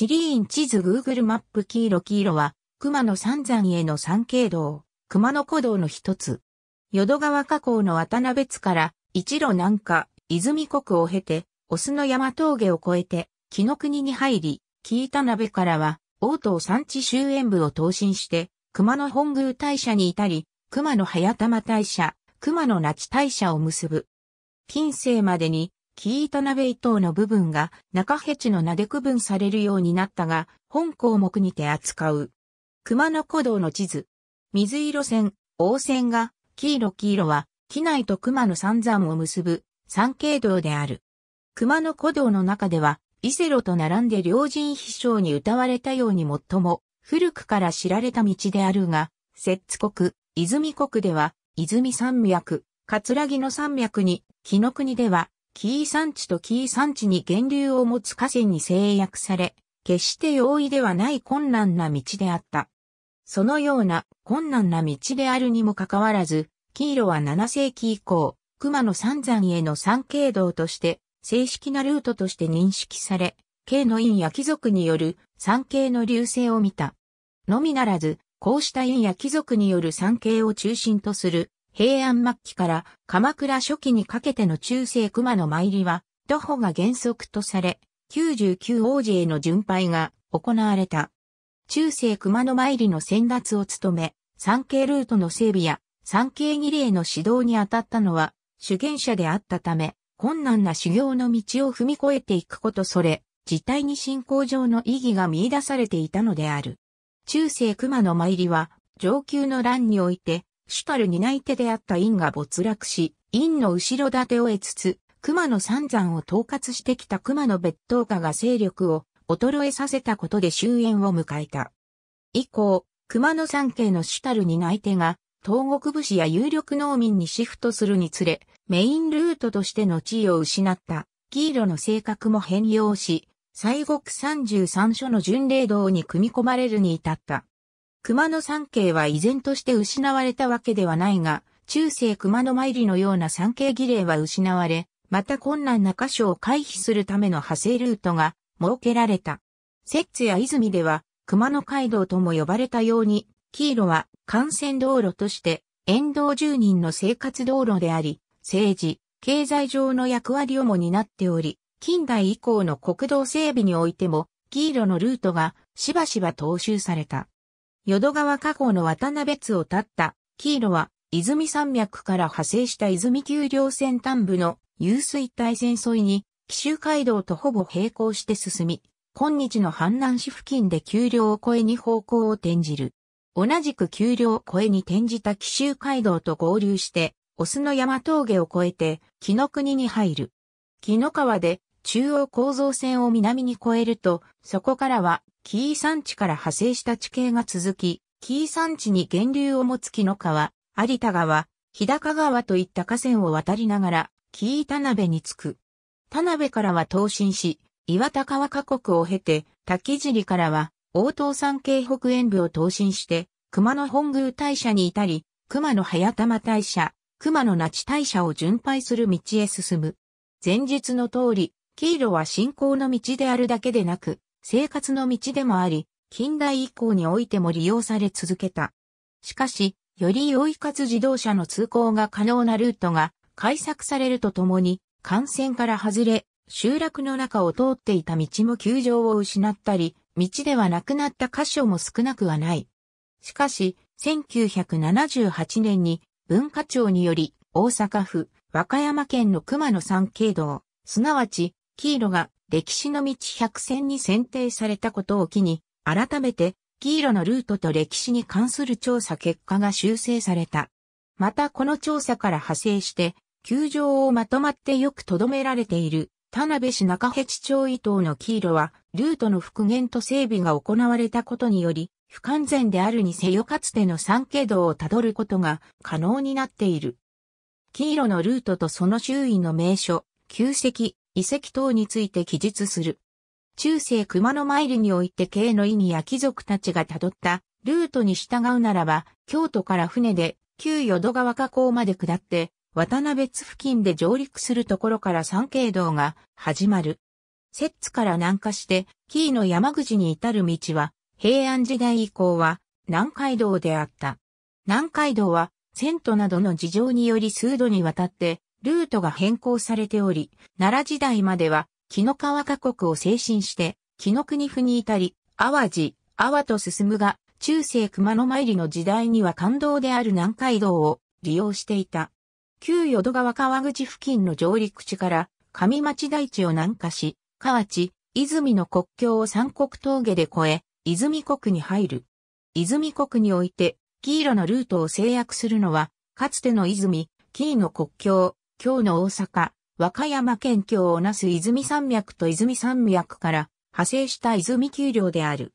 地理院地図 Google マップ黄色黄色は、熊野三山への三景道、熊野古道の一つ。淀川河口の渡辺津から、一路南下、泉国を経て、オスの山峠を越えて、紀の国に入り、木板鍋からは、王塔山地周辺部を東進して、熊野本宮大社に至り、熊野早玉大社、熊野那智大社を結ぶ。近世までに、キータベイ藤の部分が中ヘチの名で区分されるようになったが、本項目にて扱う。熊野古道の地図。水色線、黄線が、黄色黄色は、機内と熊野三山を結ぶ、三景道である。熊野古道の中では、伊勢路と並んで両人飛翔に歌われたように最も、古くから知られた道であるが、摂津国、泉国では、泉山脈、葛城の山脈に、木の国では、紀伊山地と紀伊山地に源流を持つ河川に制約され、決して容易ではない困難な道であった。そのような困難な道であるにもかかわらず、黄色は7世紀以降、熊野三山への山詣道として、正式なルートとして認識され、慶の院や貴族による山詣の流星を見た。のみならず、こうした院や貴族による山詣を中心とする平安末期から鎌倉初期にかけての中世熊の参りは、徒歩が原則とされ、99王子への巡拝が行われた。中世熊の参りの先達を務め、三経ルートの整備や三経儀礼の指導に当たったのは、主言者であったため、困難な修行の道を踏み越えていくことそれ、実態に信仰上の意義が見出されていたのである。中世熊の参りは、上級の乱において、主たる担い手であった院が没落し、院の後ろ盾を得つつ、熊野三山を統括してきた熊野別当家が勢力を衰えさせたことで終焉を迎えた。以降、熊野三家の主たる担い手が、東国武士や有力農民にシフトするにつれ、メインルートとしての地位を失った、黄色の性格も変容し、西国33所の巡礼道に組み込まれるに至った。熊野山系は依然として失われたわけではないが、中世熊野参りのような山系儀礼は失われ、また困難な箇所を回避するための派生ルートが設けられた。摂津や泉では熊野街道とも呼ばれたように、黄色は幹線道路として沿道住人の生活道路であり、政治、経済上の役割をも担っており、近代以降の国道整備においても、黄色のルートがしばしば踏襲された。淀川河口の渡辺津を立った、黄色は、泉山脈から派生した泉丘陵線端部の湧水帯線沿いに、紀州街道とほぼ並行して進み、今日の阪南市付近で丘陵を越えに方向を転じる。同じく丘陵を越えに転じた紀州街道と合流して、スの山峠を越えて、紀の国に入る。紀の川で中央構造線を南に越えると、そこからは紀伊山地から派生した地形が続き、紀伊山地に源流を持つ木の川、有田川、日高川といった河川を渡りながら、紀伊田辺に着く。田辺からは東進し、岩田川下国を経て、滝尻からは、大東山系北沿部を東進して、熊野本宮大社に至り、熊野早玉大社、熊野那智大社を巡拝する道へ進む。前述の通り、黄色は信仰の道であるだけでなく、生活の道でもあり、近代以降においても利用され続けた。しかし、より良いかつ自動車の通行が可能なルートが開削されるとともに、幹線から外れ、集落の中を通っていた道も球場を失ったり、道ではなくなった箇所も少なくはない。しかし、1978年に文化庁により大阪府、和歌山県の熊野山景道、すなわち、黄色が歴史の道百選に選定されたことを機に、改めて、黄色のルートと歴史に関する調査結果が修正された。またこの調査から派生して、球場をまとまってよく留められている田辺市中辺地町伊藤の黄色は、ルートの復元と整備が行われたことにより、不完全であるにせよかつての三景道をたどることが可能になっている。黄色のルートとその周囲の名所、旧跡、遺跡等について記述する。中世熊野参りにおいて慶の意味や貴族たちが辿ったルートに従うならば、京都から船で旧淀川河口まで下って、渡辺津付近で上陸するところから三景道が始まる。摂津から南下して、紀伊の山口に至る道は、平安時代以降は南海道であった。南海道は、遷都などの事情により数度にわたってルートが変更されており、奈良時代までは、木の川河国を精神して、木の国府に至り、淡路、阿波と進むが、中世熊野参りの時代には感動である南海道を利用していた。旧淀川川口付近の上陸地から、上町大地を南下し、河内、泉の国境を三国峠で越え、泉国に入る。泉国において、黄色のルートを制約するのは、かつての泉、紀伊の国境、今日の大阪、和歌山県境をなす泉山脈と泉山脈から派生した泉丘陵である。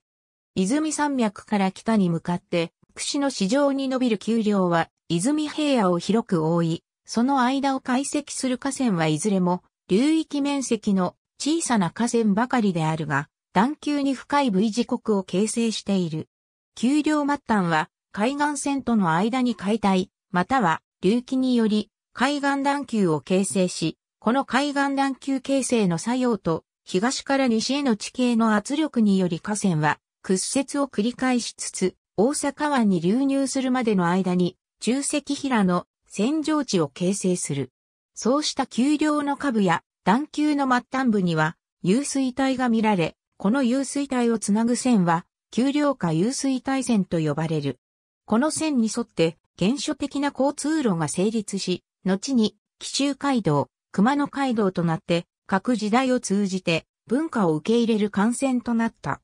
泉山脈から北に向かって、串の市場に伸びる丘陵は、泉平野を広く覆い、その間を解析する河川はいずれも、流域面積の小さな河川ばかりであるが、段丘に深い V 字刻を形成している。丘陵末端は、海岸線との間に解体、または、隆起により、海岸段丘を形成し、この海岸段丘形成の作用と、東から西への地形の圧力により河川は屈折を繰り返しつつ、大阪湾に流入するまでの間に、重石平の扇状地を形成する。そうした丘陵の下部や段丘の末端部には、湧水帯が見られ、この湧水帯をつなぐ線は、丘陵下湧水帯線と呼ばれる。この線に沿って、原初的な交通路が成立し、後に、紀州街道、熊野街道となって、各時代を通じて文化を受け入れる幹線となった。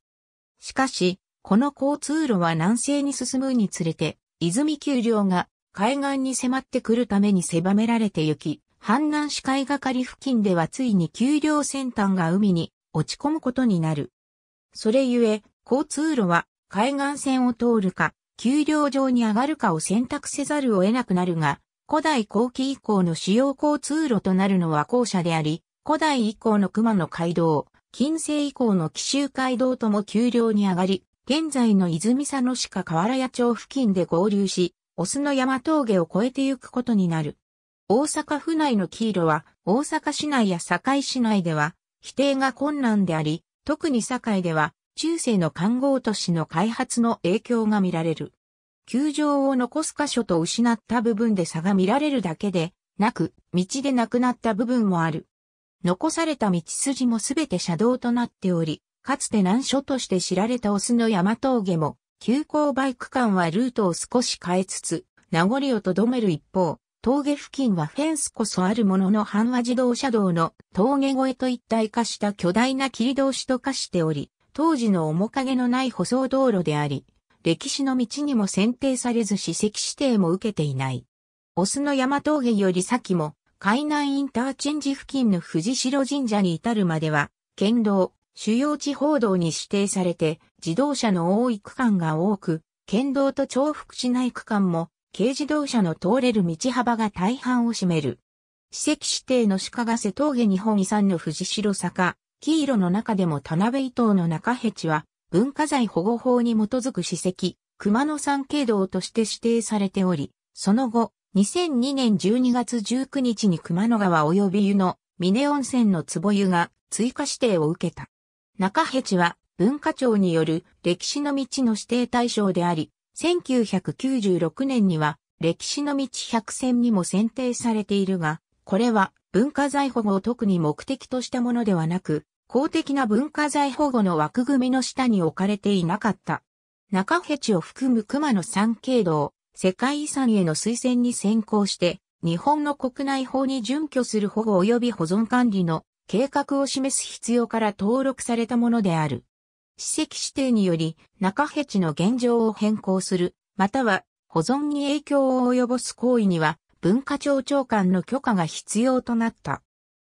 しかし、この交通路は南西に進むにつれて、泉丘陵が海岸に迫ってくるために狭められて行き、阪南市海がかり付近ではついに丘陵先端が海に落ち込むことになる。それゆえ、交通路は海岸線を通るか、丘陵上に上がるかを選択せざるを得なくなるが、古代後期以降の主要交通路となるのは校舎であり、古代以降の熊野街道、近世以降の紀州街道とも丘陵に上がり、現在の泉佐野市か河原屋町付近で合流し、オスの山峠を越えてゆくことになる。大阪府内の黄色は、大阪市内や堺市内では、否定が困難であり、特に堺では、中世の観光都市の開発の影響が見られる。球場を残す箇所と失った部分で差が見られるだけで、なく、道でなくなった部分もある。残された道筋もすべて車道となっており、かつて難所として知られたオスの山峠も、急行バイク間はルートを少し変えつつ、名残をとどめる一方、峠付近はフェンスこそあるものの半和自動車道の峠越えと一体化した巨大な切り通しと化しており、当時の面影のない舗装道路であり、歴史の道にも選定されず史跡指定も受けていない。オスの山峠より先も、海南インターチェンジ付近の藤代神社に至るまでは、県道、主要地方道に指定されて、自動車の多い区間が多く、県道と重複しない区間も、軽自動車の通れる道幅が大半を占める。史跡指定の鹿ヶ瀬峠日本遺産の藤代坂、黄色の中でも田辺伊東の中ヘチは、文化財保護法に基づく史跡、熊野山経堂として指定されており、その後、2002年12月19日に熊野川及び湯の峰温泉の壺湯が追加指定を受けた。中辺地は文化庁による歴史の道の指定対象であり、1996年には歴史の道百選にも選定されているが、これは文化財保護を特に目的としたものではなく、公的な文化財保護の枠組みの下に置かれていなかった。中ヘチを含む熊野三景道、世界遺産への推薦に先行して、日本の国内法に準拠する保護及び保存管理の計画を示す必要から登録されたものである。史跡指定により、中ヘチの現状を変更する、または保存に影響を及ぼす行為には、文化庁長官の許可が必要となった。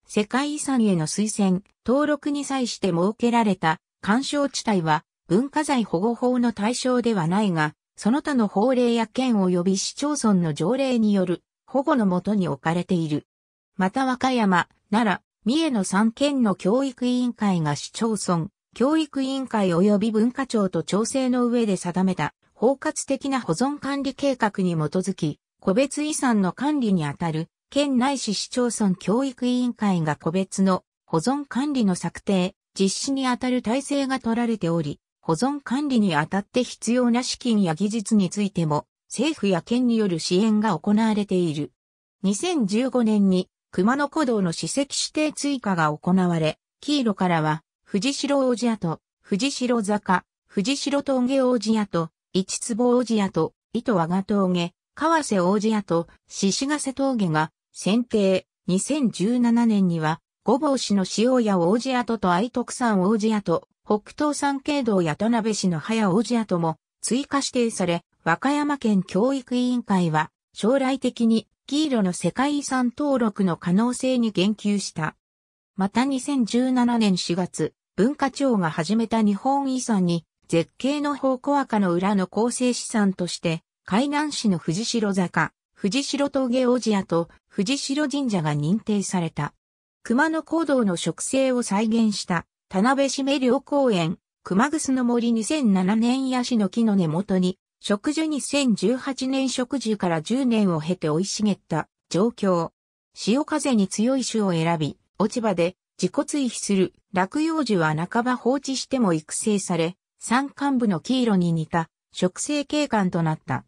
世界遺産への推薦、登録に際して設けられた干渉地帯は文化財保護法の対象ではないが、その他の法令や県及び市町村の条例による保護のもとに置かれている。また和歌山、奈良、三重の3県の教育委員会が市町村、教育委員会及び文化庁と調整の上で定めた包括的な保存管理計画に基づき、個別遺産の管理にあたる県内市市町村教育委員会が個別の保存管理の策定、実施にあたる体制が取られており、保存管理にあたって必要な資金や技術についても、政府や県による支援が行われている。2015年に熊野古道の史跡指定追加が行われ、黄色からは、藤城王子跡、藤城坂、藤城峠王子跡、市坪王子跡、糸和賀峠、川瀬王子跡、獅子ヶ瀬峠が選定。2017年には、五坊市の塩屋王子跡と愛徳山王子跡、北東山経道や田辺市の早王子跡も追加指定され、和歌山県教育委員会は、将来的に、黄色の世界遺産登録の可能性に言及した。また2017年4月、文化庁が始めた日本遺産に、絶景の宝庫赤の裏の構成資産として、海南市の藤城坂、藤城峠王子跡、藤城神社が認定された。熊野古道の植生を再現した田辺締め良公園、熊楠の森2007年ヤシの木の根元に、植樹2018年植樹から10年を経て生い茂った状況。潮風に強い種を選び、落ち葉で自己追肥する落葉樹は半ば放置しても育成され、山間部の黄色に似た植生景観となった。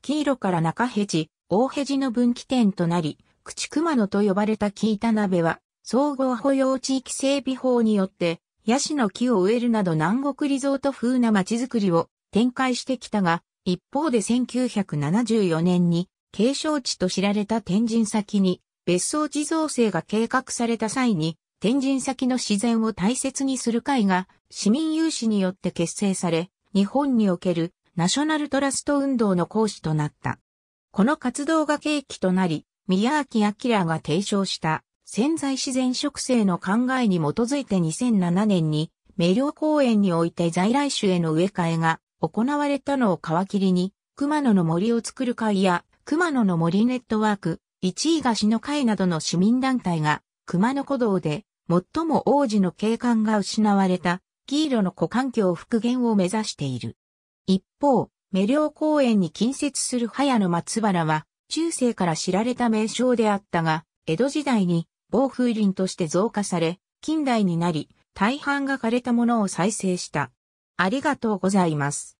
黄色から中ヘジ、大ヘジの分岐点となり、口熊野と呼ばれた木板鍋は、総合保養地域整備法によって、ヤシの木を植えるなど南国リゾート風な街づくりを展開してきたが、一方で1974年に継承地と知られた天神先に別荘地造成が計画された際に、天神先の自然を大切にする会が市民有志によって結成され、日本におけるナショナルトラスト運動の講師となった。この活動が契機となり、宮脇明が提唱した潜在自然植生の考えに基づいて2007年に明オ公園において在来種への植え替えが行われたのを皮切りに熊野の森を作る会や熊野の森ネットワーク、一位菓子の会などの市民団体が熊野古道で最も王子の景観が失われた黄色の古環境復元を目指している。一方、メリオ公園に近接する早野松原は、中世から知られた名称であったが、江戸時代に防風林として増加され、近代になり、大半が枯れたものを再生した。ありがとうございます。